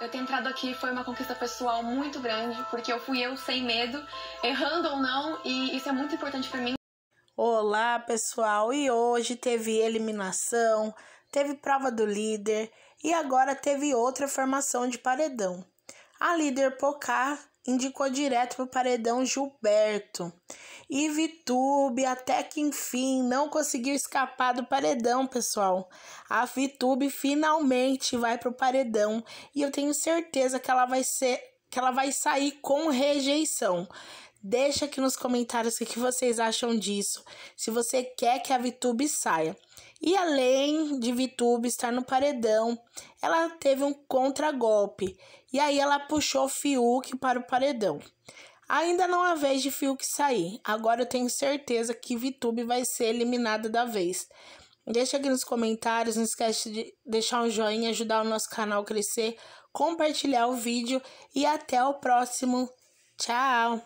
Eu ter entrado aqui foi uma conquista pessoal muito grande, porque eu fui eu sem medo, errando ou não, e isso é muito importante para mim. Olá, pessoal! E hoje teve eliminação, teve prova do líder e agora teve outra formação de paredão. A líder Pocá indicou direto para o paredão Gilberto. E Vitube, até que enfim, não conseguiu escapar do paredão, pessoal. A Vitube finalmente vai para o paredão e eu tenho certeza que ela vai ser que ela vai sair com rejeição. Deixa aqui nos comentários o que vocês acham disso, se você quer que a VTube saia. E além de VTube estar no paredão, ela teve um contragolpe. E aí ela puxou Fiuk para o paredão. Ainda não há vez de Fiuk sair. Agora eu tenho certeza que VTube vai ser eliminada da vez. Deixa aqui nos comentários, não esquece de deixar um joinha, ajudar o nosso canal a crescer, compartilhar o vídeo e até o próximo. Tchau!